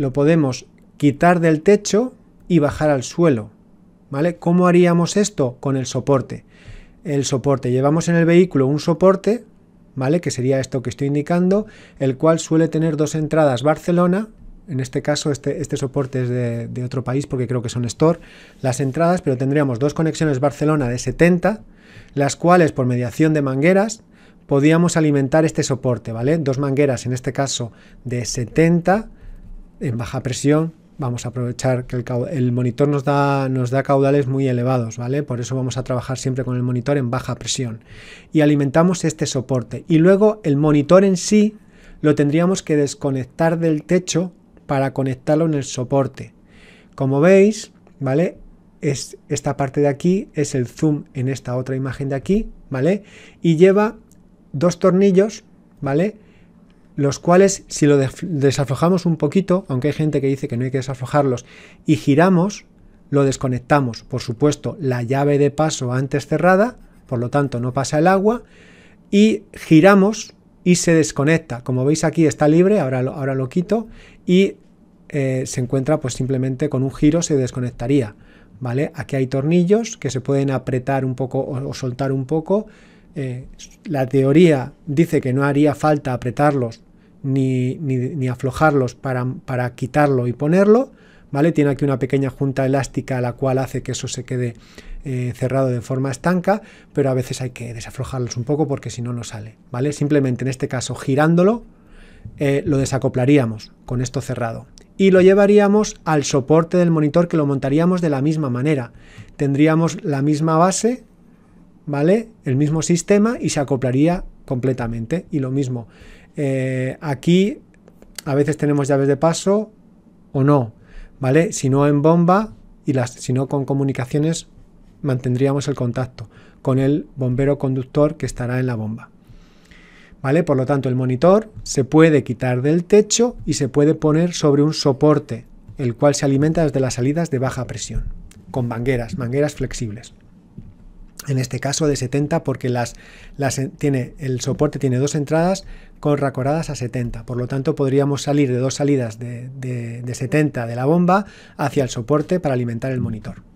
lo podemos quitar del techo y bajar al suelo. ¿Vale? ¿Cómo haríamos esto? Con el soporte. El soporte. Llevamos en el vehículo un soporte, ¿vale? Que sería esto que estoy indicando, el cual suele tener dos entradas Barcelona. En este caso, este, este soporte es de, otro país porque creo que son Store. Las entradas, pero tendríamos dos conexiones Barcelona de 70, las cuales por mediación de mangueras podíamos alimentar este soporte, ¿vale? Dos mangueras, en este caso de 70, en baja presión, vamos a aprovechar que el, monitor nos da, nos da caudales muy elevados, ¿vale? Por eso vamos a trabajar siempre con el monitor en baja presión. Y alimentamos este soporte. Y luego el monitor en sí lo tendríamos que desconectar del techo para conectarlo en el soporte. Como veis, ¿vale? Es esta parte de aquí es el zoom en esta otra imagen de aquí, ¿vale? Y lleva dos tornillos, ¿vale? los cuales si lo desaflojamos un poquito, aunque hay gente que dice que no hay que desaflojarlos, y giramos, lo desconectamos. Por supuesto, la llave de paso antes cerrada, por lo tanto no pasa el agua, y giramos y se desconecta. Como veis aquí está libre, ahora lo, ahora lo quito, y eh, se encuentra pues simplemente con un giro se desconectaría. ¿Vale? Aquí hay tornillos que se pueden apretar un poco o, soltar un poco. Eh, la teoría dice que no haría falta apretarlos ni, aflojarlos para, quitarlo y ponerlo. ¿Vale? Tiene aquí una pequeña junta elástica la cual hace que eso se quede eh, cerrado de forma estanca, pero a veces hay que desaflojarlos un poco porque si no, no sale. ¿vale? Simplemente en este caso girándolo eh, lo desacoplaríamos con esto cerrado y lo llevaríamos al soporte del monitor que lo montaríamos de la misma manera. Tendríamos la misma base, ¿vale? El mismo sistema y se acoplaría completamente. Y lo mismo, eh, aquí a veces tenemos llaves de paso o no, ¿vale? Si no en bomba y las, si no con comunicaciones, mantendríamos el contacto con el bombero conductor que estará en la bomba. ¿Vale? Por lo tanto, el monitor se puede quitar del techo y se puede poner sobre un soporte, el cual se alimenta desde las salidas de baja presión, con mangueras, mangueras flexibles en este caso de 70 porque tiene, el soporte tiene dos entradas con racoradas a 70 por lo tanto podríamos salir de dos salidas de 70 de la bomba hacia el soporte para alimentar el monitor